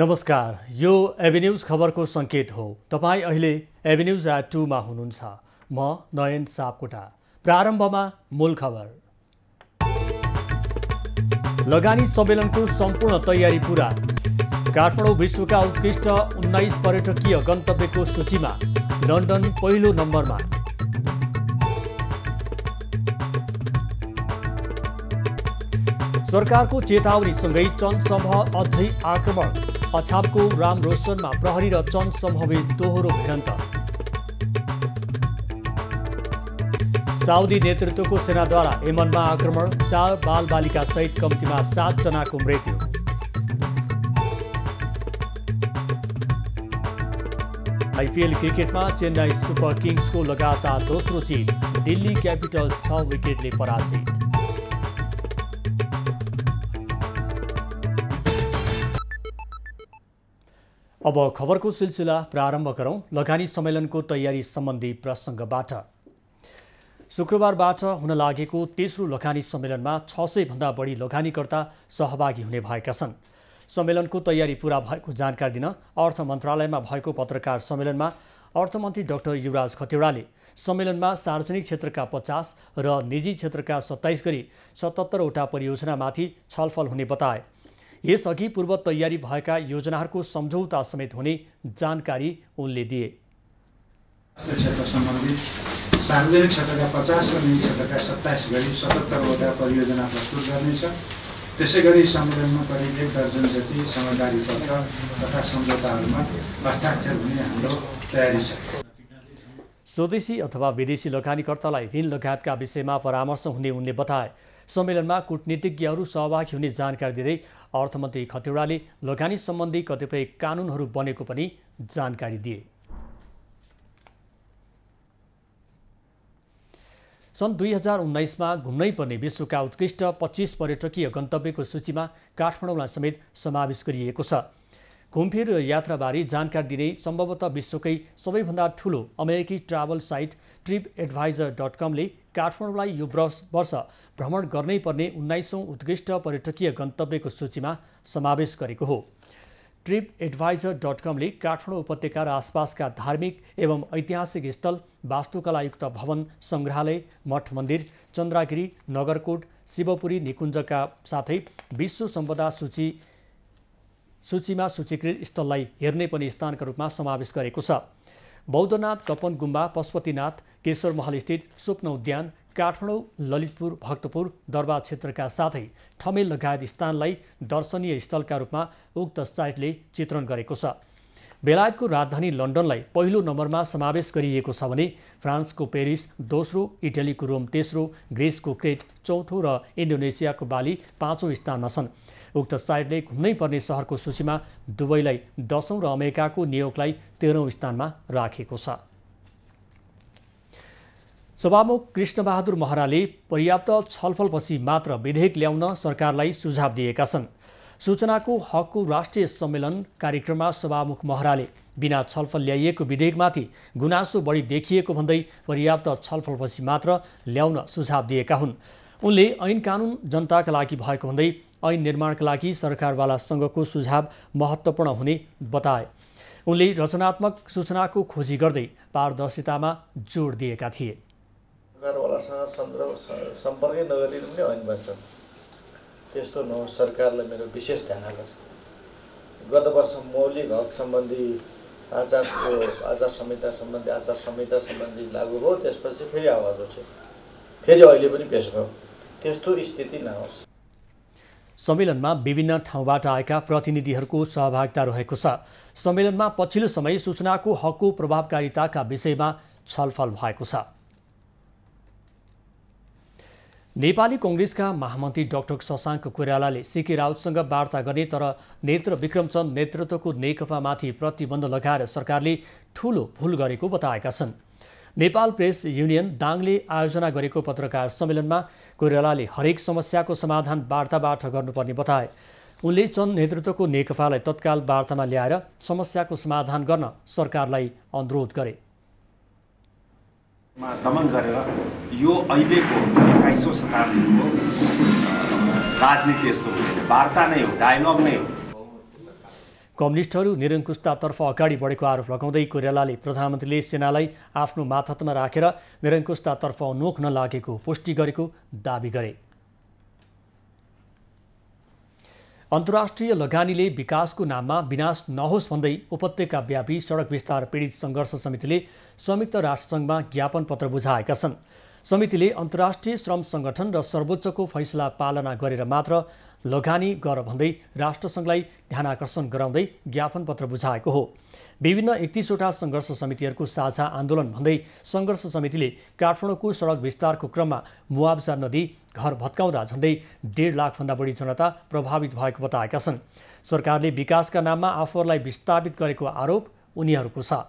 नमस्कार यो एभिन्युज खबरको सङ्केत हो तपाईँ अहिले एभिन्युज एट टूमा हुनुहुन्छ म नयन सापकोटा प्रारम्भमा मूल खबर लगानी सम्मेलनको सम्पूर्ण तयारी पुरा काठमाडौँ विश्वका उत्कृष्ट उन्नाइस पर्यटकीय गन्तव्यको सूचीमा लन्डन पहिलो नम्बरमा सरकारको चेतावनीसँगै समूह अझै आक्रमण अछापको राम रोशनमा प्रहरी र जनसमूहबीच दोहोरो भिडन्त साउदी नेतृत्वको सेनाद्वारा यमनमा आक्रमण चार बाल बालिका सहित कम्तीमा सातजनाको मृत्यु आइपिएल क्रिकेटमा चेन्नई सुपर किङ्सको लगातार दोस्रो जित दिल्ली क्यापिटल्स छ विकेटले पराजित अब खबरको सिलसिला प्रारम्भ गरौँ लगानी सम्मेलनको तयारी सम्बन्धी प्रसङ्गबाट शुक्रबारबाट हुन लागेको तेस्रो लगानी सम्मेलनमा छ भन्दा बढी लगानीकर्ता सहभागी हुने भएका छन् सम्मेलनको तयारी पुरा भएको जानकारी दिन अर्थ मन्त्रालयमा भएको पत्रकार सम्मेलनमा अर्थमन्त्री डाक्टर युवराज खतेडाले सम्मेलनमा सार्वजनिक क्षेत्रका पचास र निजी क्षेत्रका सत्ताइस गरी सतहत्तरवटा परियोजनामाथि छलफल हुने बताए यसअघि पूर्व तयारी भएका योजनाहरूको सम्झौता समेत हुने जानकारी उनले दिए सार्वजनिक क्षेत्रका पचास र निजी क्षेत्रका सत्ताइस गरी सतहत्तरवटा परियोजना प्रस्तुत गर्नेछ त्यसै गरी सम्मेलनमा करिब एक दर्जन जति समझदारी पत्र तथा सम्झौताहरूमा हस्ताक्षर हुने हाम्रो तयारी छ स्वदेशी अथवा विदेशी लगानीकर्तालाई ऋण लगायतका विषयमा परामर्श हुने उनले बताए सम्मेलनमा कुटनीतिज्ञहरू सहभागी हुने जानकारी दिँदै अर्थमन्त्री खतिवड़ाले लगानी सम्बन्धी कतिपय कानुनहरू बनेको पनि जानकारी दिए सन् दुई हजार उन्नाइसमा घुम्नै पर्ने विश्वका उत्कृष्ट पच्चिस पर्यटकीय गन्तव्यको सूचीमा काठमाडौँलाई समेत समावेश गरिएको छ घुमफिर यात्राबारे जानकारी दिने सम्भवतः विश्वकै सबैभन्दा ठुलो अमेरिकी travel site TripAdvisor dot कमले काठमाडौँलाई यो वर्ष भ्रमण गर्नै पर्ने उन्नाइसौँ उत्कृष्ट पर्यटकीय गन्तव्यको सूचीमा समावेश गरेको हो ट्रिप एडभाइजर डट कमले काठमाडौँ उपत्यका र आसपासका धार्मिक एवं ऐतिहासिक स्थल वास्तुकलायुक्त भवन सङ्ग्रहालय मठ मन्दिर चन्द्रागिरी नगरकोट शिवपुरी निकुञ्जका साथै विश्व सम्पदा सूची सूचीमा सूचीकृत स्थललाई हेर्ने पनि स्थानका रूपमा समावेश गरेको छ बौद्धनाथ कपन गुम्बा पशुपतिनाथ केशर महलस्थित स्वप्न उद्यान काठमाडौँ ललितपुर भक्तपुर दरबार क्षेत्रका साथै ठमेल लगायत स्थानलाई दर्शनीय स्थलका रूपमा उक्त साइटले चित्रण गरेको छ बेलायतको राजधानी लन्डनलाई पहिलो नम्बरमा समावेश गरिएको छ भने फ्रान्सको पेरिस दोस्रो इटलीको रोम तेस्रो ग्रिसको क्रेट चौथो र इन्डोनेसियाको बाली पाँचौँ स्थानमा छन् उक्त साइटले घुम्नै पर्ने सहरको सूचीमा दुबईलाई दसौँ र अमेरिकाको न्युयोर्कलाई तेह्रौँ स्थानमा राखेको छ सभामुख कृष्णबहादुर महराले पर्याप्त छलफलपछि मात्र विधेयक ल्याउन सरकारलाई सुझाव दिएका छन् सूचनाको हकको राष्ट्रिय सम्मेलन कार्यक्रममा सभामुख महराले बिना छलफल ल्याइएको विधेयकमाथि गुनासो बढी देखिएको भन्दै पर्याप्त छलफलपछि मात्र ल्याउन सुझाव दिएका हुन् उनले ऐन कानुन जनताका लागि भएको भन्दै ऐन निर्माणका लागि सरकारवालासँगको सुझाव महत्त्वपूर्ण हुने बताए उनले रचनात्मक सूचनाको खोजी गर्दै पारदर्शितामा जोड दिएका थिए सरकारवालासँग सम्पर्कै नगरिनु ऐन त्यस्तो नहोस् सरकारलाई मेरो विशेष ध्यान हाल्छ गत वर्ष मौलिक हक सम्बन्धी आचारको आचार संहिता सम्बन्धी आचार संहिता सम्बन्धी लागू भयो त्यसपछि फेरि आवाज उठ्यो फेरि अहिले पनि पेस भयो त्यस्तो स्थिति नहोस् सम्मेलनमा विभिन्न ठाउँबाट आएका प्रतिनिधिहरूको सहभागिता रहेको छ सम्मेलनमा पछिल्लो समय सूचनाको हकको प्रभावकारिताका विषयमा छलफल भएको छ नेपाली कङ्ग्रेसका महामन्त्री डाक्टर शशाङ्क कोइरालाले सिके राउतसँग वार्ता गर्ने तर नेत्र विक्रमचन्द नेतृत्वको नेकपामाथि प्रतिबन्ध लगाएर सरकारले ठूलो भुल गरेको बताएका छन् नेपाल प्रेस युनियन दाङले आयोजना गरेको पत्रकार सम्मेलनमा कोइरालाले हरेक समस्याको समाधान वार्ताबाट गर्नुपर्ने बताए उनले चन्द नेतृत्वको नेकपालाई तत्काल वार्तामा ल्याएर समस्याको समाधान गर्न सरकारलाई अनुरोध गरे मा दमन गरेर यो अहिलेको एक्काइसौँ शताब्दीको राजनीति यस्तो हुँदैन वार्ता नै हो डायलग नै हो कम्युनिस्टहरू निरङ्कुशतातर्फ अगाडि बढेको आरोप लगाउँदै कोइरालाले प्रधानमन्त्रीले सेनालाई आफ्नो माथतमा राखेर निरङ्कुशतातर्फ नोख नलागेको पुष्टि गरेको दावी गरे अन्तर्राष्ट्रिय लगानीले विकासको नाममा विनाश नहोस् भन्दै व्यापी सडक विस्तार पीडित सङ्घर्ष समितिले संयुक्त राष्ट्रसङ्घमा ज्ञापन पत्र बुझाएका छन् समितिले अन्तर्राष्ट्रिय श्रम सङ्गठन र सर्वोच्चको फैसला पालना गरेर मात्र लगानी गर भन्दै राष्ट्रसङ्घलाई ध्यान आकर्षण गराउँदै ज्ञापन पत्र बुझाएको हो विभिन्न एकतिसवटा सङ्घर्ष समितिहरूको साझा आन्दोलन भन्दै सङ्घर्ष समितिले काठमाडौँको सडक विस्तारको क्रममा मुआब्जा नदी घर भत्काउँदा झन्डै डेढ लाखभन्दा बढी जनता प्रभावित भएको बताएका छन् सरकारले विकासका नाममा आफूहरूलाई विस्थापित गरेको आरोप उनीहरूको छ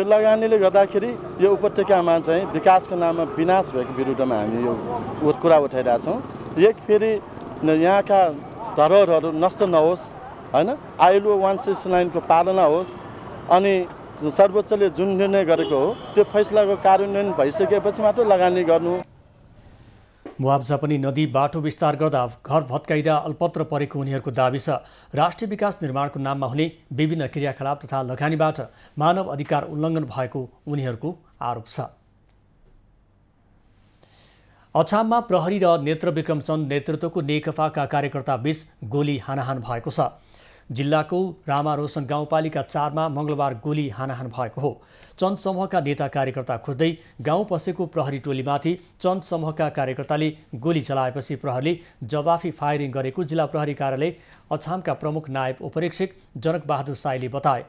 यो लगानीले गर्दाखेरि यो उपत्यकामा चाहिँ विकासको नाममा विनाश भएको विरुद्धमा हामी यो कुरा उठाइरहेछौँ एक फेरि यहाँका धरोहरहरू नष्ट नहोस् होइन आइलो वान सिक्स नाइनको पालना होस् अनि सर्वोच्चले जुन निर्णय गरेको हो त्यो फैसलाको कार्यान्वयन भइसकेपछि मात्र लगानी गर्नु मुआब्जा पनि नदी बाटो विस्तार गर्दा घर भत्काइदा अल्पत्र परेको उनीहरूको दावी छ राष्ट्रिय विकास निर्माणको नाममा हुने विभिन्न क्रियाकलाप तथा लगानीबाट मानव अधिकार उल्लङ्घन भएको उनीहरूको आरोप छ अछाममा प्रहरी र नेत्र विक्रमचन्द नेतृत्वको नेकपाका कार्यकर्ताबीच गोली हानाहान भएको छ जिल्लाको रामारोसन गाउँपालिका चारमा मङ्गलबार गोली हानाहान भएको हो चन्द समूहका नेता कार्यकर्ता खोज्दै गाउँ पसेको प्रहरी टोलीमाथि चन्द समूहका कार्यकर्ताले गोली चलाएपछि प्रहरीले जवाफी फायरिङ गरेको जिल्ला प्रहरी कार्यालय अछामका प्रमुख नायब उपरीक्षक जनकबहादुर साईले बताए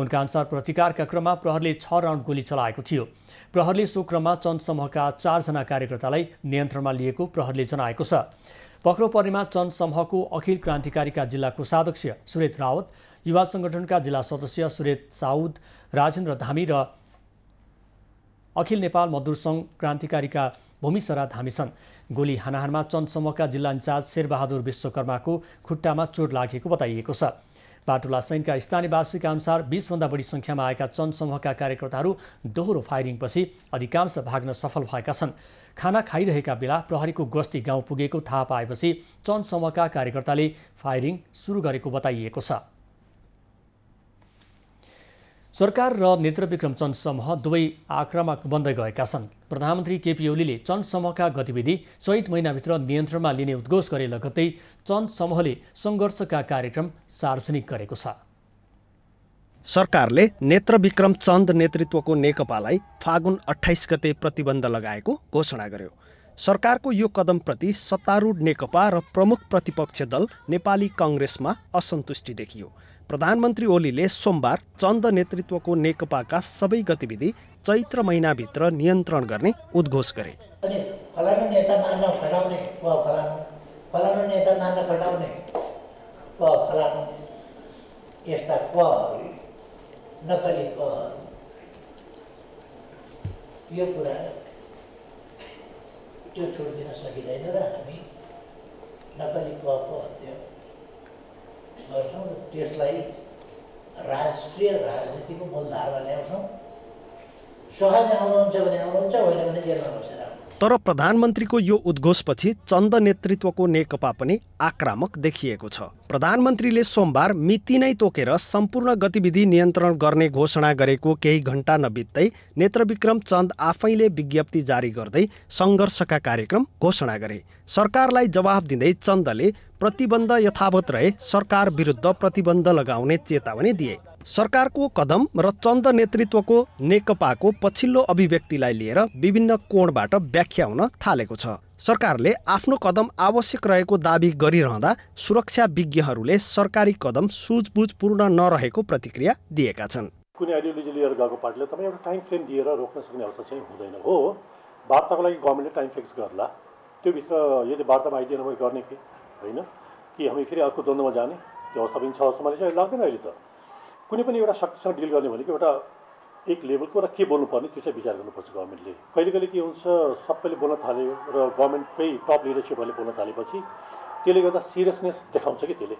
उनका अनुसार प्रतिकारका क्रममा प्रहरले छ राउन्ड गोली चलाएको थियो प्रहरले सो क्रममा चन्द समूहका चारजना कार्यकर्तालाई नियन्त्रणमा लिएको प्रहरले जनाएको छ पक्रो पर्नेमा चन्द समूहको अखिल क्रान्तिकारीका जिल्ला कोषाध्यक्ष सुरेत रावत युवा संगठनका जिल्ला सदस्य सुरेत साउद राजेन्द्र धामी र अखिल नेपाल मजदुर सङ्घ क्रान्तिकारीका भूमिसरा धामी छन् गोली हानाहानमा चन्द समूहका जिल्ला इन्चार्ज शेरबहादुर विश्वकर्माको खुट्टामा चोट लागेको बताइएको छ पाटुला सैनका स्थानीयवासीका अनुसार बिसभन्दा बढी सङ्ख्यामा आएका जनसमूहका कार्यकर्ताहरू दोहोरो फायरिङपछि अधिकांश भाग्न सफल भएका छन् खाना खाइरहेका बेला प्रहरीको गस्ती गाउँ पुगेको थाहा पाएपछि जनसमूहका कार्यकर्ताले फायरिङ सुरु गरेको बताइएको छ सरकार र नेत्र चन्द समूह दुवै आक्रामक बन्दै गएका छन् प्रधानमन्त्री केपी ओलीले चन्द समूहका गतिविधि चैत महिनाभित्र नियन्त्रणमा लिने उद्घोष गरे लगत्तै चन्द समूहले सङ्घर्षका कार्यक्रम सार्वजनिक गरेको छ सरकारले नेत्र चन्द नेतृत्वको नेकपालाई फागुन अठाइस गते प्रतिबन्ध लगाएको घोषणा गर्यो सरकारको यो कदमप्रति सत्तारूढ नेकपा र प्रमुख प्रतिपक्ष दल नेपाली कङ्ग्रेसमा असन्तुष्टि देखियो प्रधानमन्त्री ओलीले सोमबार चन्द नेतृत्वको नेकपाका सबै गतिविधि चैत्र महिनाभित्र नियन्त्रण गर्ने उद्घोष गरे यो कुरा त्यो छोडिदिन सकिँदैन र हामी नकली कहको हत्या गर्छौँ र त्यसलाई राष्ट्रिय राजनीतिको मूलधारमा ल्याउँछौँ सहज आउनुहुन्छ भने आउनुहुन्छ होइन भने जेलमा बसेर तर प्रधानमन्त्रीको यो उद्घोषपछि चन्द नेतृत्वको नेकपा पनि आक्रामक देखिएको छ प्रधानमन्त्रीले सोमबार मिति नै तोकेर सम्पूर्ण गतिविधि नियन्त्रण गर्ने घोषणा गरेको केही घण्टा नबित्दै नेत्रविक्रम चन्द आफैले विज्ञप्ति जारी गर्दै सङ्घर्षका कार्यक्रम घोषणा गरे सरकारलाई जवाफ दिँदै चन्दले प्रतिबन्ध यथावत रहे सरकार विरुद्ध प्रतिबन्ध लगाउने चेतावनी दिए सरकारको कदम र चन्द नेतृत्वको नेकपाको पछिल्लो अभिव्यक्तिलाई लिएर विभिन्न कोणबाट व्याख्या हुन थालेको छ सरकारले आफ्नो कदम आवश्यक रहेको दावी गरिरहँदा सुरक्षा विज्ञहरूले सरकारी कदम सुझबुझपूर्ण नरहेको प्रतिक्रिया दिएका छन् कुनै आइडियोलोजी लिएर गएको पार्टीले तपाईँ एउटा टाइम फ्रेम दिएर रोक्न सक्ने अवस्था चाहिँ हुँदैन हो वार्ताको लागि गभर्मेन्टले टाइम फिक्स गर्ला त्योभित्र यदि वार्तामा आइदिएन भने गर्ने के होइन कि हामी फेरि अर्को द्वन्द्वमा जाने त्यो अवस्था पनि छ जस्तो मलाई चाहिँ लाग्दैन अहिले त कुनै पनि एउटा शक्तिसँग डिल गर्ने भनेको एउटा एक लेभलको र के बोल्नुपर्ने त्यो चाहिँ विचार गर्नुपर्छ गभर्मेन्टले कहिले कहिले के हुन्छ सबैले बोल्न थाल्यो र गभर्मेन्टकै टप लिडरसिपहरूले बोल्न थालेपछि त्यसले गर्दा सिरियसनेस देखाउँछ कि त्यसले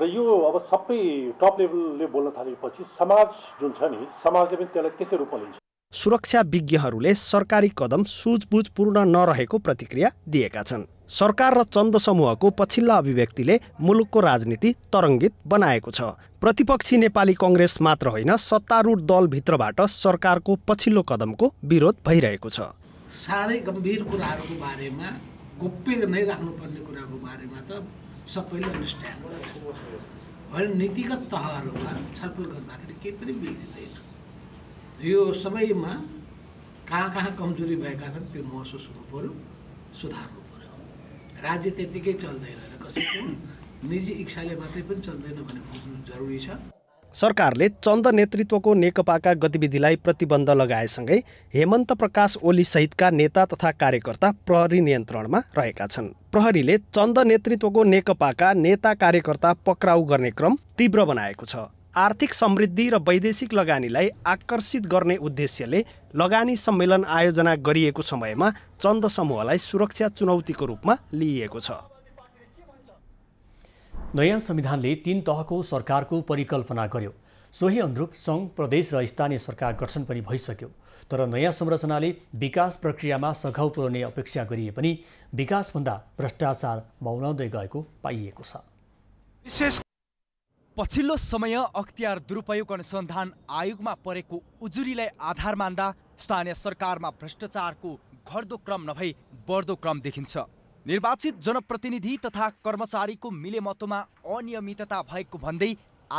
र यो अब सबै टप लेभलले बोल्न थालेपछि समाज जुन छ नि समाजले पनि त्यसलाई त्यसै रूपमा लिन्छ सुरक्षा विज्ञहरूले सरकारी कदम सुझबुझ पूर्ण नरहेको प्रतिक्रिया दिएका छन् सरकार र चन्द समूहको पछिल्ला अभिव्यक्तिले मुलुकको राजनीति तरङ्गित बनाएको छ प्रतिपक्षी नेपाली कङ्ग्रेस मात्र होइन सत्तारूढ दलभित्रबाट सरकारको पछिल्लो कदमको विरोध भइरहेको छ साह्रै गम्भीर कुराहरूको बारेमा गोप्य नै राख्नुपर्ने कुराको बारेमा त सबैले अन्डरस्ट्यान्ड होइन नीतिगत तहहरूमा छलफल गर्दाखेरि केही पनि मिल्दैन यो सबैमा कहाँ कहाँ कमजोरी भएका छन् त्यो महसुस हुनु पऱ्यो सुधार्नु राज्य त्यत्तिकै चल्दैन र कसैको निजी इच्छाले मात्रै पनि चल्दैन भने बुझ्नु जरुरी छ सरकारले चन्द नेतृत्वको नेकपाका गतिविधिलाई प्रतिबन्ध लगाएसँगै हेमन्त प्रकाश ओली सहितका नेता तथा कार्यकर्ता प्रहरी नियन्त्रणमा रहेका छन् प्रहरीले चन्द नेतृत्वको नेकपाका नेता कार्यकर्ता पक्राउ गर्ने क्रम तीव्र बनाएको छ आर्थिक समृद्धि र वैदेशिक लगानीलाई आकर्षित गर्ने उद्देश्यले लगानी सम्मेलन आयोजना गरिएको समयमा चन्द समूहलाई सुरक्षा चुनौतीको रूपमा लिइएको छ नयाँ संविधानले तीन तहको सरकारको परिकल्पना गर्यो सोही अनुरूप सङ्घ प्रदेश र स्थानीय सरकार गठन पनि भइसक्यो तर नयाँ संरचनाले विकास प्रक्रियामा सघाउ पुर्याउने अपेक्षा गरिए पनि विकासभन्दा भ्रष्टाचार मौलाउँदै गएको पाइएको छ विशेष पछिल्लो समय अख्तियार दुरुपयोग अनुसन्धान आयोगमा परेको उजुरीलाई आधार मान्दा स्थानीय सरकारमा भ्रष्टाचारको घट्दो क्रम नभई बढ्दो क्रम देखिन्छ निर्वाचित जनप्रतिनिधि तथा कर्मचारीको मिलेमतोमा अनियमितता भएको भन्दै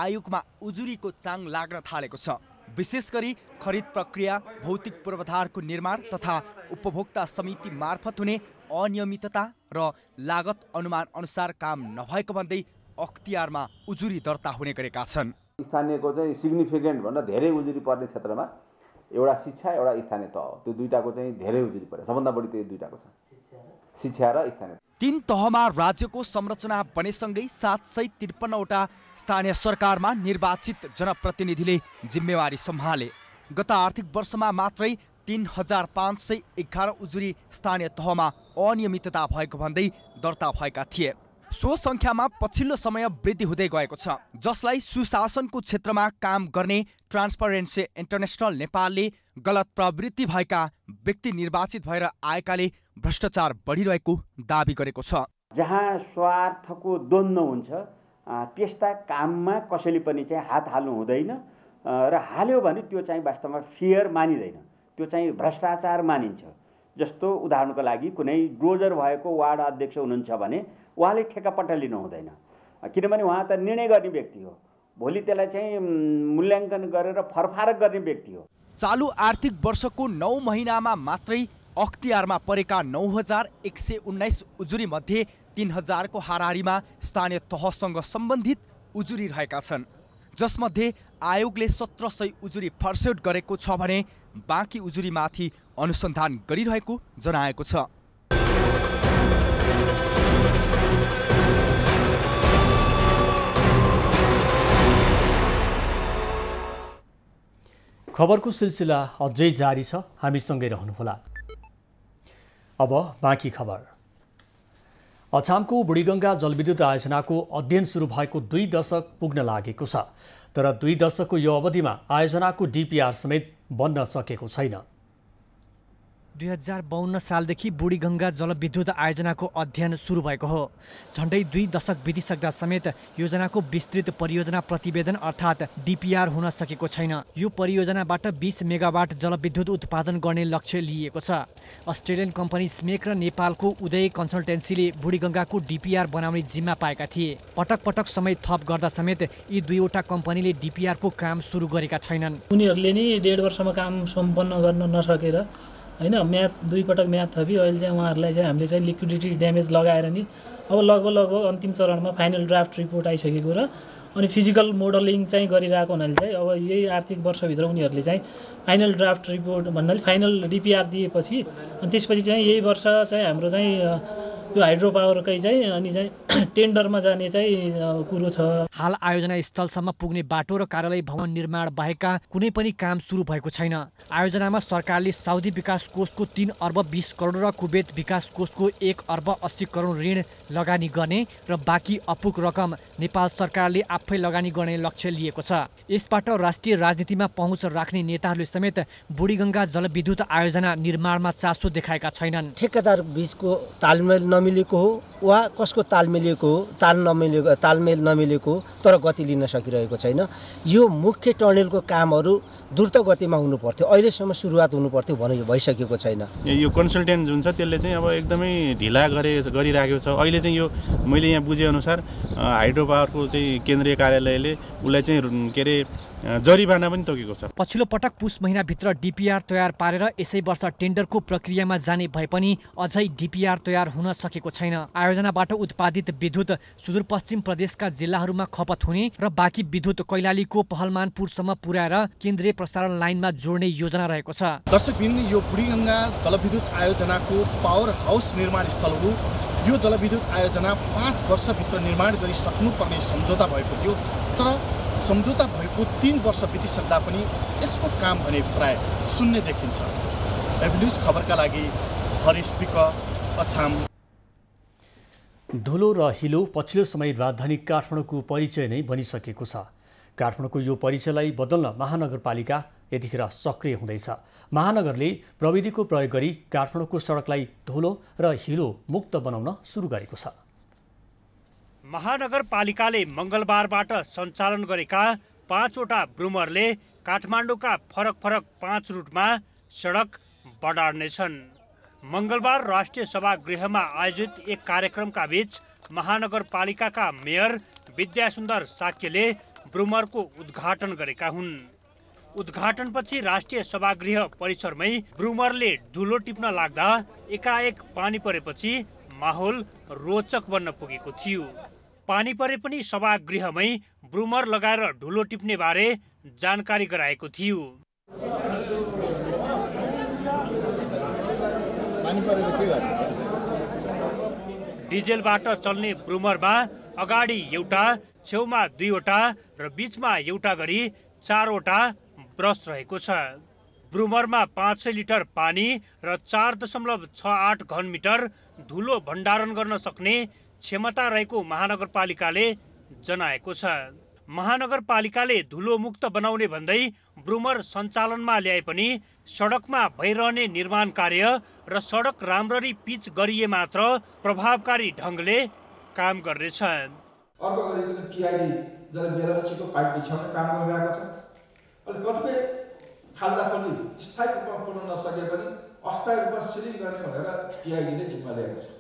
आयोगमा उजुरीको चाङ लाग्न थालेको छ विशेष गरी खरिद प्रक्रिया भौतिक पूर्वाधारको निर्माण तथा उपभोक्ता समिति मार्फत हुने अनियमितता र लागत अनुमान अनुसार काम नभएको भन्दै अख्तियारमा उजुरी दर्ता हुने गरेका छन् स्थानीयको चाहिँ सिग्निफिकेन्ट भन्दा धेरै उजुरी पर्ने क्षेत्रमा एउटा शिक्षा एउटा स्थानीय तह त्यो दुईटाको चाहिँ धेरै उजुरी पर्यो सबभन्दा बढी त्यो दुईटाको छ शिक्षा र स्थानीय तीन तहमा राज्यको संरचना बनेसँगै सात सय त्रिपन्नवटा स्थानीय सरकारमा निर्वाचित जनप्रतिनिधिले जिम्मेवारी सम्हाले गत आर्थिक वर्षमा मात्रै तिन हजार पाँच सय एघार उजुरी स्थानीय तहमा अनियमितता भएको भन्दै दर्ता भएका थिए सो सङ्ख्यामा पछिल्लो समय वृद्धि हुँदै गएको छ जसलाई सुशासनको क्षेत्रमा काम गर्ने ट्रान्सपरेन्सी इन्टरनेसनल नेपालले गलत प्रवृत्ति भएका व्यक्ति निर्वाचित भएर आएकाले भ्रष्टाचार बढिरहेको दावी गरेको छ जहाँ स्वार्थको द्वन्द्व हुन्छ त्यस्ता काममा कसैले पनि चाहिँ हात हाल्नु हुँदैन र हाल्यो भने त्यो चाहिँ वास्तवमा फियर मानिँदैन त्यो चाहिँ भ्रष्टाचार मानिन्छ जस्तो उदाहरणको लागि कुनै डोजर भएको वार्ड अध्यक्ष हुनुहुन्छ भने उहाँले ठेक्कापट्टा लिनु हुँदैन किनभने उहाँ त निर्णय गर्ने व्यक्ति हो भोलि त्यसलाई चाहिँ मूल्याङ्कन गरेर फरफारक गर्ने व्यक्ति हो चालु आर्थिक वर्षको नौ महिनामा मात्रै अख्तियारमा परेका नौ हजार एक सय उन्नाइस उजुरीमध्ये तिन हजारको हाराहारीमा स्थानीय तहसँग सम्बन्धित उजुरी रहेका छन् जसमध्ये आयोगले सत्र सय उजुरी फर्सेट गरेको छ भने बाँकी उजुरीमाथि अनुसन्धान गरिरहेको जनाएको छ खबरको सिलसिला अझै जारी छ हामीसँगै रहनुहोला अब बाँकी खबर अछामको बुढीगङ्गा जलविद्युत आयोजनाको अध्ययन सुरु भएको दुई दशक पुग्न लागेको छ तर दुई दशकको यो अवधिमा आयोजनाको डिपिआर समेत बन्न सकेको छैन दुई हजार बाहन्न सालदेखि बुढीगङ्गा जलविद्युत आयोजनाको अध्ययन सुरु भएको हो झन्डै दुई दशक बितिसक्दा समेत योजनाको विस्तृत परियोजना प्रतिवेदन अर्थात् डिपिआर हुन सकेको छैन यो परियोजनाबाट बिस मेगावाट जलविद्युत उत्पादन गर्ने लक्ष्य लिइएको छ अस्ट्रेलियन कम्पनी स्मेक र नेपालको उदय कन्सल्टेन्सीले बुढीगङ्गाको डिपिआर बनाउने जिम्मा पाएका थिए पटक पटक समय थप गर्दा समेत यी दुईवटा कम्पनीले डिपिआरको काम सुरु गरेका छैनन् उनीहरूले नै डेढ वर्षमा काम सम्पन्न गर्न नसकेर होइन म्याथ दुईपटक म्याथ थपि अहिले चाहिँ उहाँहरूलाई चाहिँ हामीले चाहिँ लिक्विडिटी ड्यामेज लगाएर नि अब लगभग लगभग अन्तिम चरणमा फाइनल ड्राफ्ट रिपोर्ट आइसकेको र अनि फिजिकल मोडलिङ चाहिँ गरिरहेको हुनाले चाहिँ अब यही आर्थिक वर्षभित्र उनीहरूले चाहिँ फाइनल ड्राफ्ट रिपोर्ट भन्नाले फाइनल डिपिआर दिएपछि अनि त्यसपछि चाहिँ यही वर्ष चाहिँ हाम्रो चाहिँ त्यो हाइड्रो पावरकै चाहिँ अनि चाहिँ टेन्डरमा जाने चाहिँ कुरो छ हाल आयोजना स्थलसम्म पुग्ने बाटो र कार्यालय भवन निर्माण बाहेकका कुनै पनि काम सुरु भएको छैन आयोजनामा सरकारले साउदी विकास कोषको तिन अर्ब बिस करोड र कुवेत विकास कोषको एक अर्ब अस्सी करोड ऋण लगानी गर्ने र बाँकी अपुग रकम नेपाल सरकारले आफै लगानी गर्ने लक्ष्य लिएको छ यसबाट राष्ट्रिय राजनीतिमा पहुँच राख्ने नेताहरूले समेत बुढीगङ्गा जलविद्युत आयोजना निर्माणमा चासो देखाएका छैनन् ठेकेदार बिचको तालमेल नमिलेको हो वा कसको तालमेल नमिलेको ताल नमिलेको तालमेल नमिलेको तर गति लिन सकिरहेको छैन यो मुख्य टनेलको कामहरू द्रुत गतिमा हुनुपर्थ्यो पर्थ्यो अहिलेसम्म सुरुवात हुनुपर्थ्यो पर्थ्यो भने भइसकेको छैन यो कन्सल्टेन्ट जुन छ त्यसले चाहिँ अब एकदमै ढिला गरे गरिराखेको छ अहिले चाहिँ यो मैले यहाँ बुझेअनुसार हाइड्रो पावरको चाहिँ केन्द्रीय कार्यालयले उसलाई चाहिँ के अरे जरिवाना पनि तोकेको छ पछिल्लो पटक पुस महिनाभित्र डिपिआर तयार पारेर यसै वर्ष टेन्डरको प्रक्रियामा जाने भए पनि अझै डिपिआर तयार हुन सकेको छैन आयोजनाबाट उत्पादित विद्युत सुदूरपश्चिम प्रदेशका जिल्लाहरूमा खपत हुने र बाँकी विद्युत कैलालीको पहलमानपुरसम्म पुर्याएर केन्द्रीय प्रसारण लाइनमा जोड्ने योजना रहेको छ दर्शकबिन यो बुढीगङ्गा जलविद्युत आयोजनाको पावर हाउस निर्माण स्थल हो यो जलविद्युत आयोजना पाँच वर्षभित्र निर्माण गरिसक्नुपर्ने सम्झौता भएको थियो तर सम्झौता भएको तिन वर्ष बितिसक्दा पनि यसको काम भने प्राय शून्य देखिन्छ एभिन्युज खबरका लागि हरिश पिक अछाम धुलो र हिलो पछिल्लो समय राजधानी काठमाडौँको परिचय नै बनिसकेको छ काठमाडौँको यो परिचयलाई बदल्न महानगरपालिका यतिखेर सक्रिय हुँदैछ महानगरले प्रविधिको प्रयोग गरी काठमाडौँको सडकलाई धुलो र हिलो मुक्त बनाउन सुरु गरेको छ महानगरपालिकाले मङ्गलबारबाट सञ्चालन गरेका पाँचवटा ब्रुमरले काठमाडौँका फरक फरक पाँच रुटमा सडक बढार्नेछन् मङ्गलबार राष्ट्रिय सभागृहमा आयोजित एक कार्यक्रमका बीच महानगरपालिकाका मेयर विद्यासुन्दर साक्यले ब्रुमरको उद्घाटन गरेका हुन् उद्घाटनपछि राष्ट्रिय सभागृह परिसरमै ब्रुमरले धुलो टिप्न लाग्दा एकाएक पानी परेपछि माहौल रोचक बन्न पुगेको थियो पानी परे पनि सभागृहमै ब्रुमर लगाएर ढुलो टिप्ने बारे जानकारी गराएको थियो डिजेलबाट चल्ने ब्रुमरमा अगाडि एउटा छेउमा दुईवटा र बिचमा एउटा गरी चारवटा ब्रस रहेको छ ब्रुमरमा पाँच सय लिटर पानी र चार दशमलव छ आठ घनमिटर धुलो भण्डारण गर्न सक्ने क्षमता रहेको महानगरपालिकाले जनाएको छ महानगरपालिकाले धुलोमुक्त बनाउने भन्दै ब्रुमर सञ्चालनमा ल्याए पनि सडकमा भइरहने निर्माण कार्य र सडक राम्ररी पिच गरिए मात्र प्रभावकारी ढङ्गले काम गर्नेछ कतिपय पनि स्थायी रूपमा पुर्न नसके पनि अस्थायी रूपमा सिलिङ गर्ने भनेर टिआइडीले जिम्मा लिएको छ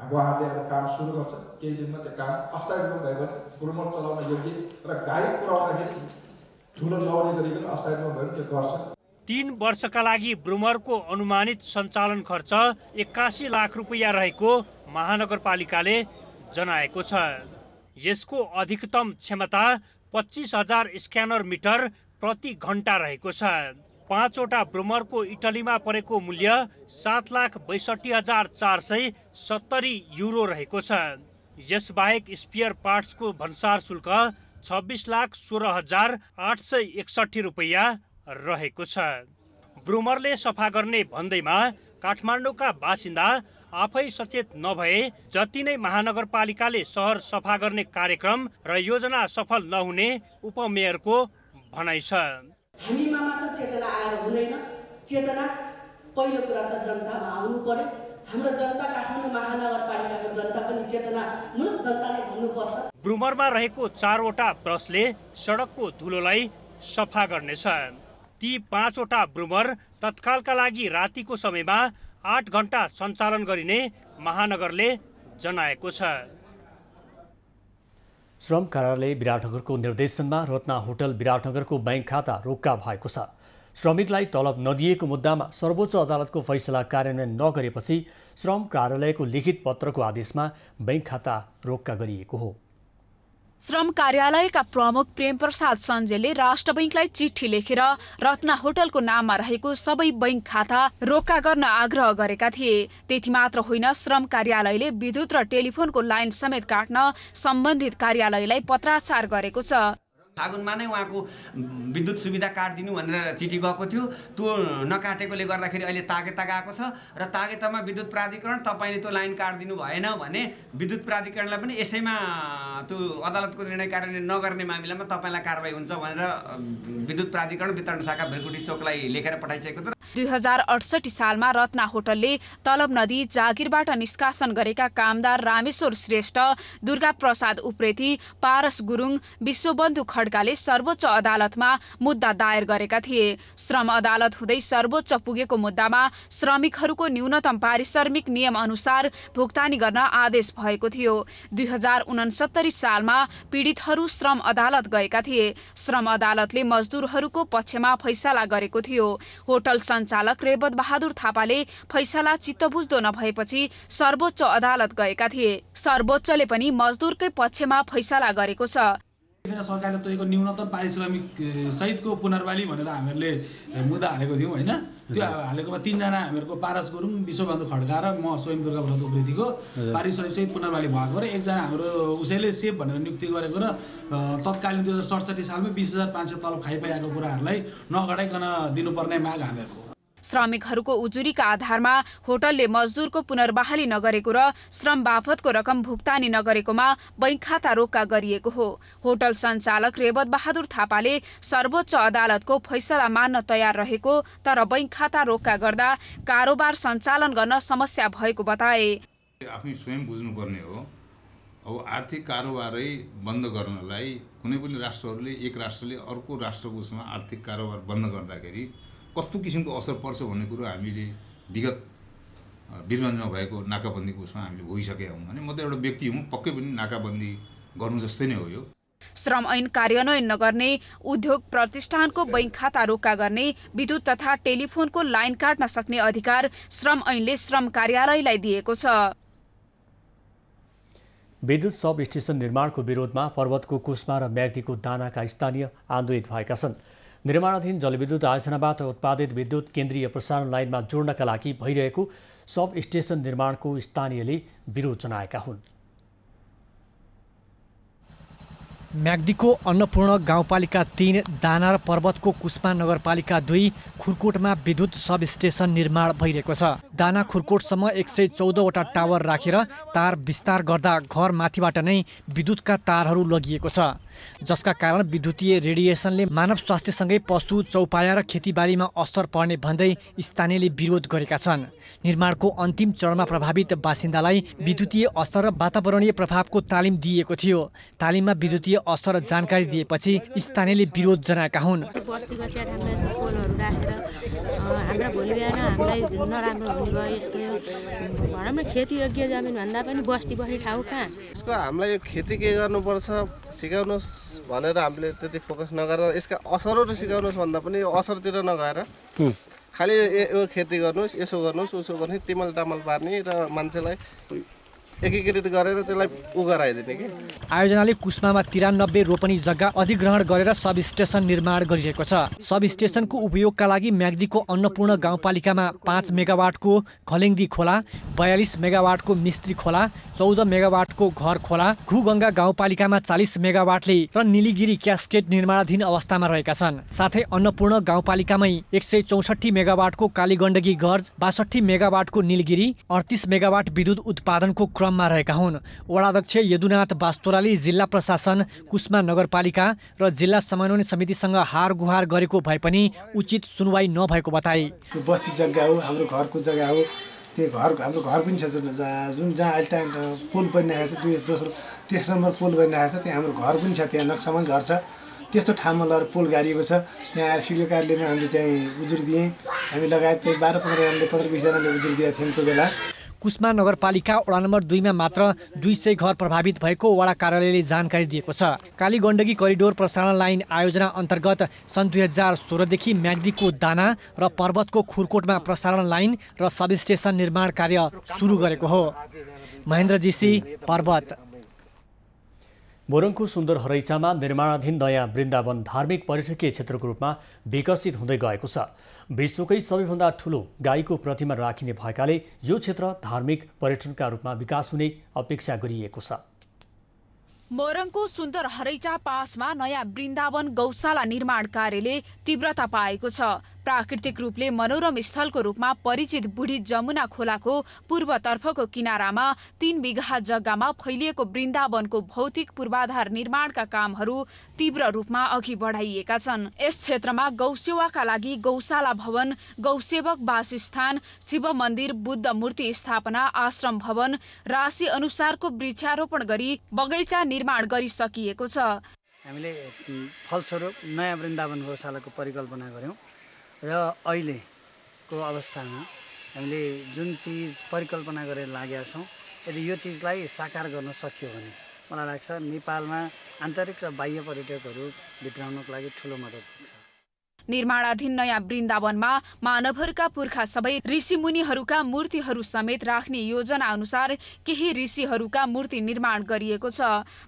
उहाँहरूले अब काम सुरु गर्छ केही दिनमा त्यो काम अस्थायी भयो भने गुरुमत चलाउन योग्य र गाडी पुऱ्याउँदाखेरि ठुलो लगाउने गरिकन अस्थायी भयो भने त्यो गर्छ तीन वर्षका लागि ब्रुमरको अनुमानित सञ्चालन खर्च एक्कासी लाख रुपियाँ रहेको महानगरपालिकाले जनाएको छ यसको अधिकतम क्षमता पच्चिस हजार स्क्यानर मिटर प्रति घन्टा रहेको छ पाँचवटा ब्रोमरको इटलीमा परेको मूल्य सात लाख बैसठी हजार चार सय सत्तरी युरो रहेको छ यसबाहेक स्पियर पार्ट्सको भन्सार शुल्क छब्बिस लाख सोह्र हजार आठ सय एकसट्ठी रुपियाँ रहेको छ ब्रुमरले सफा गर्ने भन्दैमा काठमाडौँका बासिन्दा आफै सचेत नभए जति नै महानगरपालिकाले सहर सफा गर्ने कार्यक्रम र योजना सफल नहुने उपमेयरको भनाइ छ हामीमा मात्र चेतना आएर हुँदैन चेतना पहिलो कुरा त जनतामा आउनु पऱ्यो हाम्रो जनता काठमाडौँ महानगरपालिकाको जनता पनि चेतना मूलक जनताले भन्नुपर्छ ब्रुमरमा रहेको चारवटा ब्रसले सडकको धुलोलाई सफा गर्नेछ ती पाँचवटा ब्रुमर तत्कालका लागि रातिको समयमा आठ घन्टा सञ्चालन गरिने महानगरले जनाएको छ श्रम कार्यालय विराटनगरको निर्देशनमा रत्ना होटल विराटनगरको ब्याङ्क खाता रोक्का भएको छ श्रमिकलाई तलब नदिएको मुद्दामा सर्वोच्च अदालतको फैसला कार्यान्वयन नगरेपछि श्रम कार्यालयको लिखित पत्रको आदेशमा ब्याङ्क खाता रोक्का गरिएको हो श्रम कार्यालयका प्रमुख प्रेमप्रसाद सञ्जेले राष्ट्र बैङ्कलाई चिठी लेखेर रत्न होटलको नाममा रहेको सबै बैङ्क खाता रोक्का गर्न आग्रह गरेका थिए त्यति मात्र होइन श्रम कार्यालयले विद्युत र टेलिफोनको लाइन समेत काट्न सम्बन्धित कार्यालयलाई पत्राचार गरेको छ फागुनमा नै उहाँको विद्युत सुविधा काटिदिनु भनेर चिठी गएको थियो त्यो नकाटेकोले गर्दाखेरि अहिले तागेता गएको छ र तागेतामा विद्युत प्राधिकरण तपाईँले त्यो लाइन काटिदिनु भएन भने विद्युत प्राधिकरणलाई पनि यसैमा त्यो अदालतको निर्णय कार्यान्वयन नगर्ने मामिलामा तपाईँलाई कारवाही हुन्छ भनेर विद्युत प्राधिकरण वितरण शाखा भेरकुटी चोकलाई लेखेर पठाइसकेको थियो दुई हजार अडसठी सालमा रत्ना होटलले तलब नदी जागिरबाट निष्कासन गरेका कामदार रामेश्वर श्रेष्ठ दुर्गा प्रसाद उप्रेती पारस गुरुङ विश्वबन्धु खड खड्काले सर्वोच्च अदालतमा मुद्दा दायर गरेका थिए श्रम अदालत हुँदै सर्वोच्च पुगेको मुद्दामा श्रमिकहरूको न्यूनतम पारिश्रमिक नियम अनुसार भुक्तानी गर्न आदेश भएको थियो दुई सालमा पीडितहरू श्रम अदालत गएका थिए श्रम अदालतले मजदुरहरूको पक्षमा फैसला गरेको थियो होटल सञ्चालक रेवत बहादुर थापाले फैसला चित्त चित्तबुझ्दो नभएपछि सर्वोच्च अदालत गएका थिए सर्वोच्चले पनि मजदुरकै पक्षमा फैसला गरेको छ पृथ्वीराज सरकारले तोकेको न्यूनतम पारिश्रमिक सहितको पुनर्वाली भनेर हामीहरूले मुद्दा हालेको थियौँ होइन त्यो हालेकोमा तिनजना हामीहरूको पारस गुरुङ विश्वबन्धु खड्का र म स्वयं दुर्गा व्रत उप्रेतीको पारिश्रमिक सहित पुनर्वाली भएको र एकजना हाम्रो उसैले सेफ भनेर नियुक्ति गरेको र तत्कालीन दुई हजार सडसठी सालमै बिस हजार पाँच सय तलब खाइपाएको कुराहरूलाई नगढाइकन दिनुपर्ने माग हामीहरूको श्रमिकहरूको उजुरीका आधारमा होटलले मजदुरको पुनर्बहाली नगरेको र श्रम बापतको रकम भुक्तानी नगरेकोमा बैङ्क खाता रोक्का गरिएको हो होटल सञ्चालक रेवत बहादुर थापाले सर्वोच्च अदालतको फैसला मान्न तयार रहेको तर बैङ्क खाता रोक्का गर्दा कारोबार सञ्चालन गर्न समस्या भएको बताए आफै स्वयं बुझ्नुपर्ने हो अब आर्थिक कारोबारै बन्द गर्नलाई कुनै पनि राष्ट्रहरूले एक राष्ट्रले अर्को राष्ट्रको उसमा आर्थिक कारोबार बन्द गर्दाखेरि कस्तो किसिमको असर पर्छ भन्ने कुरो हामीले विगत विवरणमा भएको नाकाबन्दीको उसमा हामीले भोगिसकेका हौँ भने म त एउटा व्यक्ति हुँ पक्कै पनि नाकाबन्दी गर्नु जस्तै नै हो यो श्रम ऐन कार्यान्वयन नगर्ने उद्योग प्रतिष्ठानको बैङ्क खाता रोक्का गर्ने विद्युत तथा टेलिफोनको लाइन काट्न सक्ने अधिकार श्रम ऐनले श्रम कार्यालयलाई दिएको छ विद्युत सब स्टेसन निर्माणको विरोधमा पर्वतको कुस्मा र म्याग्दीको दानाका स्थानीय आन्दोलित भएका छन् निर्माणाधीन जलविद्युत आयोजनाबाट उत्पादित विद्युत केन्द्रीय प्रसारण लाइनमा जोड्नका लागि भइरहेको सब स्टेसन निर्माणको स्थानीयले विरोध जनाएका हुन् म्याग्दीको अन्नपूर्ण गाउँपालिका तिन दानार पर्वतको कुष्मा नगरपालिका दुई खुरकोटमा विद्युत सब स्टेसन निर्माण भइरहेको छ दाना खुरकोटसम्म एक सय चौधवटा टावर राखेर तार विस्तार गर्दा घर माथिबाट नै विद्युतका तारहरू लगिएको छ जसका कारण विद्युतीय रेडिएसनले मानव स्वास्थ्यसँगै पशु चौपाया र खेतीबारीमा असर पर्ने भन्दै स्थानीयले विरोध गरेका छन् निर्माणको अन्तिम चरणमा प्रभावित बासिन्दालाई विद्युतीय असर र वातावरणीय प्रभावको तालिम दिइएको थियो तालिममा विद्युतीय असर जानकारी दिएपछि स्थानीयले विरोध जनाएका हुन् हाम्रा भोलि बिहान हामीलाई नराम्रो हुने भयो यस्तो भनौँ न जमिन भन्दा पनि बस्ती बस्ने ठाउँ कहाँ यसको हामीलाई यो खेती के गर्नुपर्छ सिकाउनुहोस् भनेर हामीले त्यति फोकस नगरेर यसका असरहरू सिकाउनुहोस् भन्दा पनि यो असरतिर नगएर खालि यो खेती गर्नुहोस् यसो गर्नुहोस् उसो गर्नुहोस् तिमल टामल पार्ने र मान्छेलाई एकीकृत गरेर त्यसलाई उ गराइदिने कि आयोजनाले कुष्मामा तिरानब्बे रोपनी जग्गा अधिग्रहण गरेर सब स्टेसन निर्माण गरिरहेको छ सब स्टेसनको उपयोगका लागि म्याग्दीको अन्नपूर्ण गाउँपालिकामा पाँच मेगावाटको खलेङ्दी खोला बयालिस मेगावाटको मिस्त्री खोला चौध मेगावाटको घर खोला घुगङ्गा गाउँपालिकामा चालिस मेगावाटले र निलिगिरी क्यास्केट निर्माणाधीन अवस्थामा रहेका छन् साथै अन्नपूर्ण गाउँपालिकामै एक सय चौसठी मेगावाटको कालीगण्डकी गर्ज बासठी मेगावाटको निलगिरी अडतिस मेगावाट विद्युत उत्पादनको क्रम क्रममा रहेका हुन् वडाध्यक्ष यदुनाथ बास्तोराले जिल्ला प्रशासन कुष्मा नगरपालिका र जिल्ला समन्वय समितिसँग हार गुहार गरेको भए पनि उचित सुनवाई नभएको बताए बस्ती जग्गा हो हाम्रो घरको जग्गा हो त्यो घर हाम्रो घर पनि छ जुन जहाँ अहिले टाइम पुल बनिरहेको छ दुई दोस्रो तेस नम्बर पुल बनिरहेको छ त्यहाँ हाम्रो घर पनि छ त्यहाँ नक्सामा घर छ त्यस्तो ठाउँमा लगेर पुल गाडिएको छ त्यहाँ सिडिओ कार्यालयमा हामीले चाहिँ उजुर दिएँ हामी लगायत त्यही बाह्र पन्ध्रजनाले पन्ध्र बिसजनाले उजुर दिएको थियौँ त्यो बेला कुष्मा नगरपालिका वडा नम्बर दुईमा मात्र दुई सय घर प्रभावित भएको वडा कार्यालयले जानकारी दिएको छ काली गण्डकी करिडोर प्रसारण लाइन आयोजना अन्तर्गत सन् दुई हजार सोह्रदेखि म्याग्दीको दाना र पर्वतको खुरकोटमा प्रसारण लाइन र सबस्टेसन निर्माण कार्य सुरु गरेको हो महेन्द्रजीसी पर्वत मोरङको सुन्दर हरैचामा निर्माणाधीन नयाँ वृन्दावन धार्मिक पर्यटकीय क्षेत्रको रूपमा विकसित हुँदै गएको छ विश्वकै सबैभन्दा ठूलो गाईको प्रतिमा राखिने भएकाले यो क्षेत्र धार्मिक पर्यटनका रूपमा विकास हुने अपेक्षा गरिएको छ मोरङको सुन्दर हरैचा पासमा नयाँ वृन्दावन गौशाला निर्माण कार्यले तीव्रता पाएको छ प्राकृतिक रूपले मनोरम स्थलको रूपमा परिचित बुढी जमुना खोलाको पूर्वतर्फको किनारामा तीन बिघा जग्गामा फैलिएको वृन्दावनको भौतिक पूर्वाधार निर्माणका कामहरू तीव्र रूपमा अघि बढाइएका छन् यस क्षेत्रमा गौसेवाका लागि गौशाला भवन गौसेवक वासस्थान शिव मन्दिर बुद्ध मूर्ति स्थापना आश्रम भवन राशि अनुसारको वृक्षारोपण गरी बगैँचा निर्माण गरिसकिएको छ हामीले फलस्वरूप नयाँ वृन्दावन गौशालाको परिकल्पना गऱ्यौँ र अहिलेको अवस्थामा हामीले जुन चिज परिकल्पना गरेर लागेका छौँ यदि यो चिजलाई साकार गर्न सकियो भने मलाई लाग्छ नेपालमा आन्तरिक र बाह्य पर्यटकहरू भित्राउनको लागि ठुलो मद्दत निर्माणाधीन नयाँ वृन्दावनमा मानवहरूका पुर्खा सबै ऋषि ऋषिमुनिहरूका मूर्तिहरू समेत राख्ने योजना अनुसार केही ऋषिहरूका मूर्ति निर्माण गरिएको छ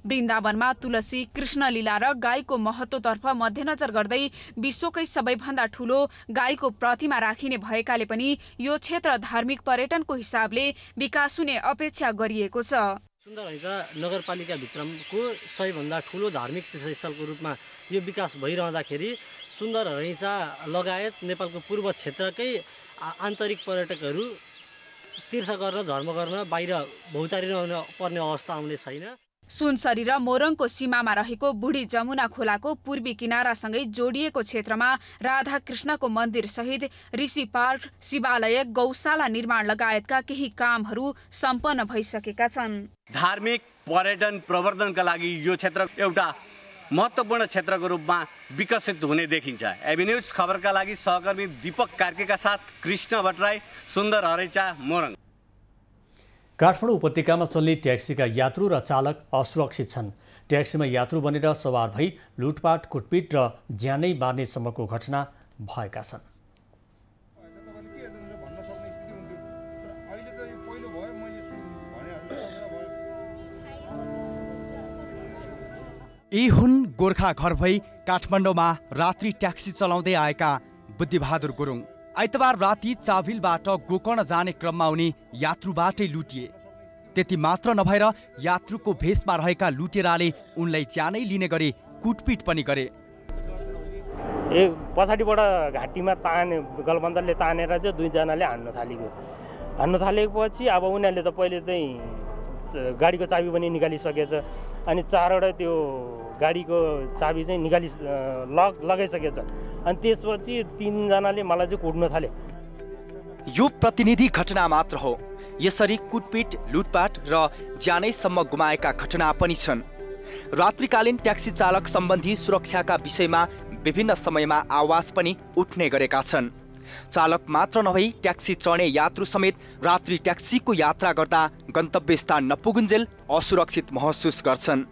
वृन्दावनमा तुलसी कृष्ण लीला र गाईको महत्वतर्फ मध्यनजर गर्दै विश्वकै सबैभन्दा ठूलो गाईको प्रतिमा राखिने भएकाले पनि यो क्षेत्र धार्मिक पर्यटनको हिसाबले विकास हुने अपेक्षा गरिएको छ सुन्दर हैजा नगरपालिकाभित्रको सबैभन्दा ठुलो धार्मिक तीर्थस्थलको रूपमा यो विकास भइरहँदाखेरि सुन्दर हरिचा लगायत नेपालको पूर्व क्षेत्रकै आन्तरिक पर्यटकहरू तीर्थ गर्न धर्म गर्न बाहिर भौतारिरहन पर्ने अवस्था आउने छैन सुनसरी र मोरङको सीमामा रहेको बुढी जमुना खोलाको पूर्वी किनारासँगै जोडिएको क्षेत्रमा राधाकृष्णको मन्दिर सहित ऋषि पार्क शिवालय गौशाला निर्माण लगायतका केही कामहरू सम्पन्न भइसकेका छन् धार्मिक पर्यटन प्रवर्धनका लागि यो क्षेत्र एउटा महत्वपूर्ण क्षेत्रको रूपमा विकसित हुने देखिन्छ एभिन्युज खबरका लागि सहकर्मी दीपक कार्कीका साथ कृष्ण भट्टराई सुन्दर हरैचा मोरङ काठमाडौँ उपत्यकामा चल्ने ट्याक्सीका यात्रु र चालक असुरक्षित छन् ट्याक्सीमा यात्रु बनेर सवार भई लुटपाट कुटपिट र ज्यानै मार्नेसम्मको घटना भएका छन् यी हुन् गोर्खा घर भई काठमाडौँमा रात्रि ट्याक्सी चलाउँदै आएका बुद्धिबहादुर गुरुङ आइतबार राति चाभिलबाट गोकर्ण जाने क्रममा उनी यात्रुबाटै लुटिए त्यति मात्र नभएर यात्रुको भेषमा रहेका लुटेराले उनलाई ज्यानै लिने गरी कुटपिट पनि गरे ए पछाडिबाट घाटीमा ताने गलबन्दरले तानेर चाहिँ दुईजनाले हान्न थालेको हान्न थालेपछि अब उनीहरूले त पहिले चाहिँ गाडीको चाबी पनि निकालिसकेछ अनि चारवटा त्यो गाडीको चाबी चाहिँ निकालि लग लगाइसकेछ अनि त्यसपछि तिनजनाले मलाई चाहिँ कुट्न थाले यो प्रतिनिधि घटना मात्र हो यसरी कुटपिट लुटपाट र ज्यानैसम्म गुमाएका घटना पनि छन् रात्रिकालीन ट्याक्सी चालक सम्बन्धी सुरक्षाका विषयमा विभिन्न समयमा आवाज पनि उठ्ने गरेका छन् चालक मात्र नभई ट्याक्सी चढ्ने यात्रु समेत रात्रि ट्याक्सीको यात्रा गर्दा गन्तव्य स्थान नपुगुन्जेल असुरक्षित महसुस गर्छन्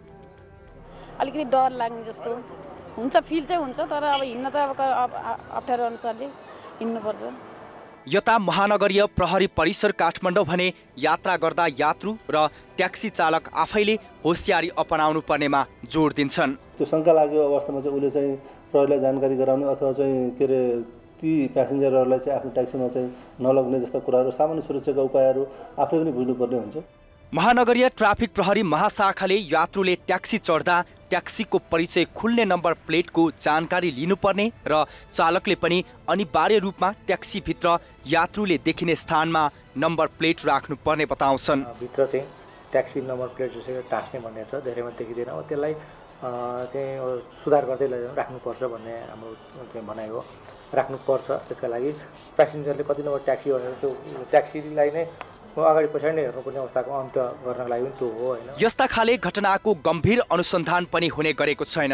अलिकति डर लाग्ने जस्तो हुन्छ फिल चाहिँ हुन्छ तर अब हिँड्न त अब अप्ठ्यारो अनुसारले हिँड्नुपर्छ यता महानगरीय प्रहरी परिसर काठमाडौँ भने यात्रा गर्दा यात्रु र ट्याक्सी चालक आफैले होसियारी अपनाउनु पर्नेमा जोड दिन्छन् त्यो शङ्का लागेको अवस्थामा चाहिँ उसले चाहिँ प्रहरीलाई जानकारी गराउने अथवा चाहिँ के अरे ती प्यासेन्जरहरूलाई चाहिँ आफ्नो ट्याक्सीमा चाहिँ नलग्ने जस्ता कुराहरू सामान्य सुरक्षाका उपायहरू आफूले पनि बुझ्नुपर्ने हुन्छ महानगरीय ट्राफिक प्रहरी महाशाखाले यात्रुले ट्याक्सी चढ्दा ट्याक्सीको परिचय खुल्ने नम्बर प्लेटको जानकारी लिनुपर्ने र चालकले पनि अनिवार्य रूपमा ट्याक्सीभित्र यात्रुले देखिने स्थानमा नम्बर प्लेट राख्नुपर्ने बताउँछन् भित्र चाहिँ ट्याक्सी नम्बर प्लेट जसरी टाँस्ने भन्ने छ धेरैमा देखिँदैन त्यसलाई चाहिँ सुधार गर्दै राख्नुपर्छ भन्ने हाम्रो भनाइ हो राख्नुपर्छ त्यसका लागि प्यासेन्जरले कति नम्बर ट्याक्सी भनेर त्यो ट्याक्सीलाई नै अगाडि पछाडि नै हेर्नुपर्ने अवस्थाको अन्त गर्नको लागि पनि त्यो हो होइन यस्ता खाले घटनाको गम्भीर अनुसन्धान पनि हुने गरेको छैन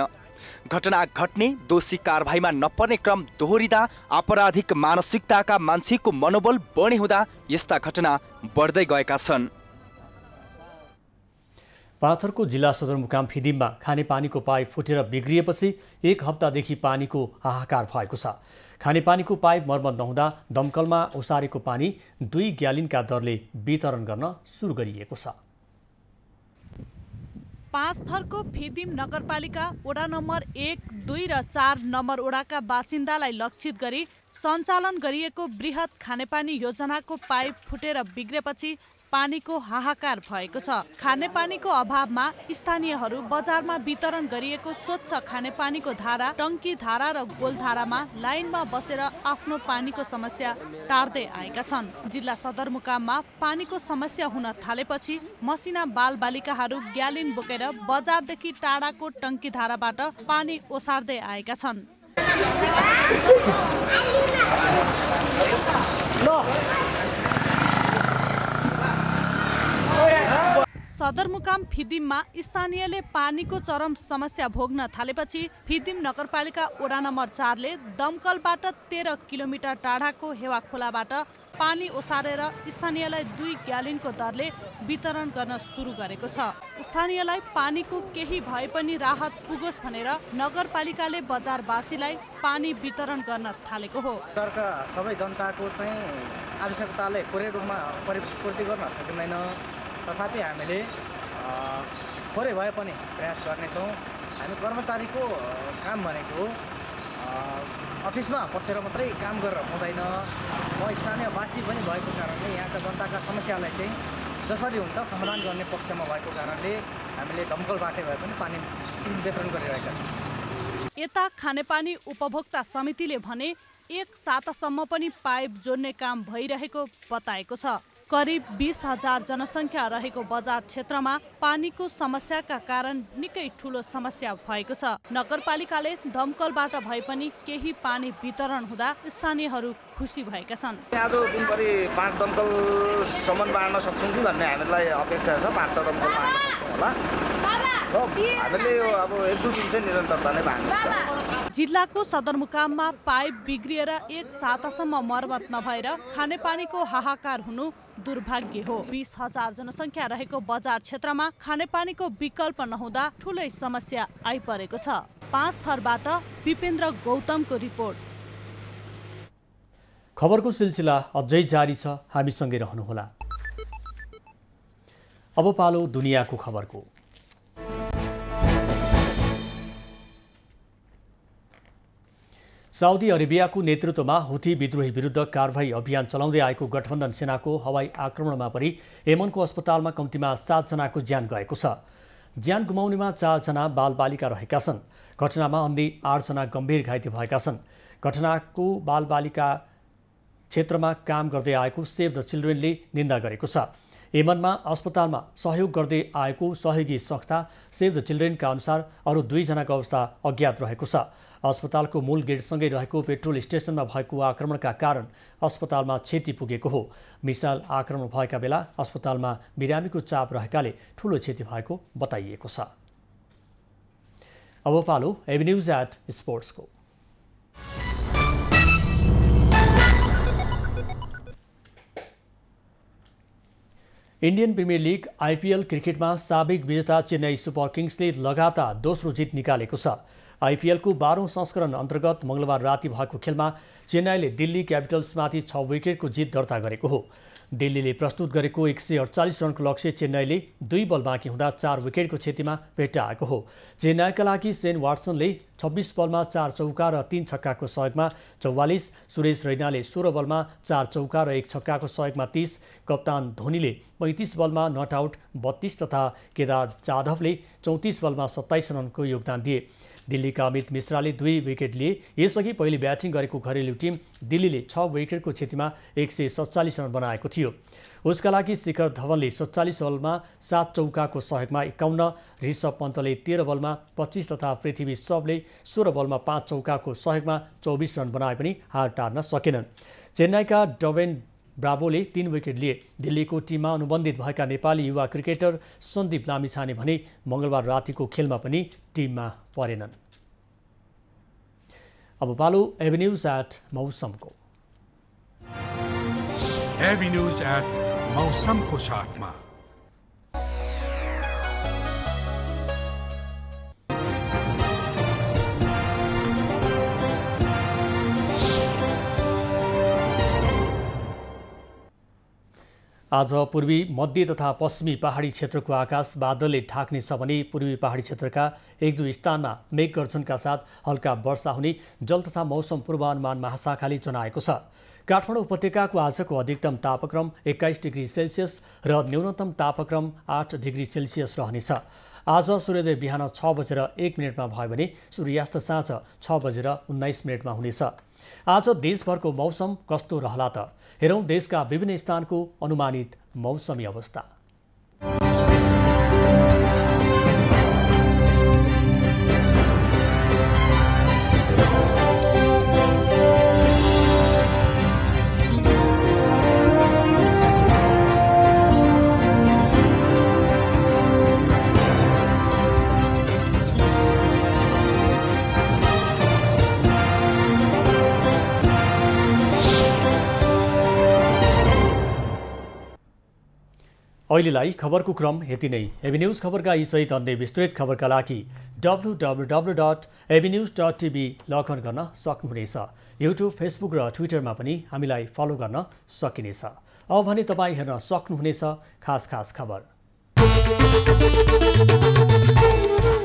घटना घट्ने दोषी कारवाहीमा नपर्ने क्रम दोहोरिँदा आपराधिक मानसिकताका मान्छेको मनोबल बढ्ने हुँदा यस्ता घटना बढ्दै गएका छन् पाथरको जिल्ला सदरमुकाम फिदिममा खानेपानीको पाइप फुटेर बिग्रिएपछि एक हप्तादेखि पानीको हाहाकार भएको छ खानेपानीको पाइप मर्मत नहुँदा दमकलमा ओसारेको पानी दुई ग्यालिनका दरले वितरण गर्न सुरु गरिएको छ पाँच थरको फिदिम नगरपालिका वडा नम्बर एक दुई र चार नम्बर वडाका बासिन्दालाई लक्षित गरी सञ्चालन गरिएको वृहत खानेपानी योजनाको पाइप फुटेर बिग्रेपछि पानीको हाहाकार भएको छ खाने पानीको अभावमा स्थानीयहरू बजारमा वितरण गरिएको स्वच्छ खाने पानीको धारा टङ्की धारा र गोल धारामा लाइनमा बसेर आफ्नो पानीको समस्या टार्दै आएका छन् जिल्ला सदरमुकाममा पानीको समस्या हुन थालेपछि मसिना बालबालिकाहरू ग्यालिन बोकेर बजारदेखि टाढाको टङ्की धाराबाट पानी ओसार्दै आएका छन् सदरमुकाम फिदिममा स्थानीयले पानीको चरम समस्या भोग्न थालेपछि फिदिम नगरपालिका वडा नम्बर चारले दमकलबाट तेह्र किलोमिटर टाढाको हेवा खोलाबाट पानी ओसारेर स्थानीयलाई दुई ग्यालिनको दरले वितरण गर्न सुरु गरेको छ स्थानीयलाई पानीको केही भए पनि राहत पुगोस् भनेर नगरपालिकाले बजारवासीलाई पानी वितरण गर्न थालेको हो सबै जनताको चाहिँ आवश्यकताले पुरै रूपमा परिपूर्ति गर्न सकिँदैन तथापि हामीले थोरै भए पनि प्रयास गर्नेछौँ हामी कर्मचारीको काम भनेको अफिसमा बसेर मात्रै काम गरेर हुँदैन म स्थानीयवासी पनि भएको कारणले यहाँका जनताका समस्यालाई चाहिँ जसरी हुन्छ समाधान गर्ने पक्षमा भएको कारणले हामीले दमकल बाटे भए पनि पानी वितरण गरिरहेका छौँ यता खानेपानी उपभोक्ता समितिले भने एक सातासम्म पनि पाइप जोड्ने काम भइरहेको बताएको छ करिब बिस हजार जनसङ्ख्या रहेको बजार क्षेत्रमा पानीको समस्याका कारण निकै ठुलो समस्या भएको छ नगरपालिकाले दमकलबाट भए पनि केही पानी वितरण हुँदा स्थानीयहरू खुसी भएका छन् दमकलसम्म बाँड्न सक्छौँ कि भन्ने हामीलाई अपेक्षा छ पाँच छ दमकल बाँड्न होला अब जिल्लाको सदरमुकाममा पाइप बिग्रिएर एक सातासम्म मर्मत नभएर खानेपानीको हाहाकार हुनु दुर्भाग्य हो बिस हजार जनसङ्ख्या रहेको बजार क्षेत्रमा खानेपानीको विकल्प नहुँदा ठुलै समस्या आइपरेको छ पाँच थरबाट विपेन्द्र गौतमको रिपोर्ट खबरको सिलसिला अझै जारी छ हामीसँगै रहनुहोला अब पालो दुनियाँको खबरको साउदी अरेबियाको नेतृत्वमा हुथी विद्रोही विरुद्ध कारवाही अभियान चलाउँदै आएको गठबन्धन सेनाको हवाई आक्रमणमा परि हेमनको अस्पतालमा कम्तीमा सातजनाको ज्यान गएको छ ज्यान गुमाउनेमा चारजना बालबालिका रहेका छन् घटनामा अन्य आठजना गम्भीर घाइते भएका छन् घटनाको बालबालिका क्षेत्रमा काम गर्दै आएको सेभ द चिल्ड्रेनले निन्दा गरेको छ एमनमा अस्पतालमा सहयोग गर्दै आएको सहयोगी संस्था सेभ द चिल्ड्रेनका अनुसार अरू दुईजनाको अवस्था अज्ञात रहेको छ अस्पतालको मूल गेटसँगै रहेको पेट्रोल स्टेसनमा भएको आक्रमणका कारण अस्पतालमा क्षति पुगेको हो मिसाल आक्रमण भएका बेला अस्पतालमा बिरामीको चाप रहेकाले ठूलो क्षति भएको बताइएको छ अब पालो एभिन्युज स्पोर्ट्सको इन्डियन प्रिमियर लिग आइपिएल क्रिकेटमा साबिक विजेता चेन्नई सुपर किङ्सले लगातार दोस्रो जित निकालेको छ आइपिएलको बाह्रौँ संस्करण अन्तर्गत मङ्गलबार राति भएको खेलमा चेन्नईले दिल्ली क्यापिटल्समाथि छ विकेटको जित दर्ता गरेको हो दिल्लीले प्रस्तुत गरेको एक सय अडचालिस रनको लक्ष्य चेन्नईले दुई बल बाँकी हुँदा चार विकेटको क्षतिमा भेट्टाएको हो चेन्नईका लागि सेन वाटसनले छब्बिस बलमा चार चौका र तीन छक्काको सहयोगमा चौवालिस सुरेश रैनाले सोह्र बलमा चार चौका र एक छक्काको सहयोगमा तिस कप्तान धोनीले पैँतिस बलमा नट आउट बत्तीस तथा केदार जाधवले चौतिस बलमा सत्ताइस रनको योगदान दिए दिल्लीका अमित मिश्राले दुई विकेट लिए यसअघि पहिले ब्याटिङ गरेको घरेलु टिम दिल्लीले छ विकेटको क्षतिमा एक सय सत्तालिस रन बनाएको थियो उसका लागि शिखर धवनले सत्तालिस बलमा सात चौकाको सहयोगमा एकाउन्न ऋषभ पन्तले तेह्र बलमा पच्चिस तथा पृथ्वी सबले सोह्र बलमा पाँच चौकाको सहयोगमा चौबिस रन बनाए पनि हार टार्न सकेनन् चेन्नाईका डबेन ब्राभोले तीन विकेट लिए दिल्लीको टिममा अनुबन्धित भएका नेपाली युवा क्रिकेटर सन्दीप लामिछाने भने मङ्गलबार रातिको खेलमा पनि टिममा परेनन् अब पालो एभेन्युज एट मौसमको एभेन्युज एट मौसमको साथमा आज पूर्वी मध्य तथा पश्चिमी पहाडी क्षेत्रको आकाश बादलले ढाक्नेछ भने पूर्वी पहाडी क्षेत्रका एक दुई स्थानमा मेघगर्जनका साथ हल्का वर्षा हुने जल तथा मौसम पूर्वानुमान महाशाखाले जनाएको छ काठमाडौँ उपत्यकाको आजको अधिकतम तापक्रम एक्काइस डिग्री सेल्सियस र न्यूनतम तापक्रम आठ डिग्री सेल्सियस रहनेछ आज सूर्योदय बिहान छ बजेर एक मिनटमा भयो भने सूर्यास्त साँझ छ बजेर उन्नाइस मिनटमा हुनेछ आज देशभरको मौसम कस्तो रहला त हेरौँ देशका विभिन्न स्थानको अनुमानित मौसमी अवस्था अहिलेलाई खबरको क्रम यति नै एबी न्युज खबरका यी सहित अन्य विस्तृत खबरका लागि W W W dot AB News dot TV log on गर्न सक्नुहुनेछ युट्युब फेसबुक र ट्विटरमा पनि हामीलाई फलो गर्न सकिनेछ अब भने तपाईँ हेर्न सक्नुहुनेछ खास खास खबर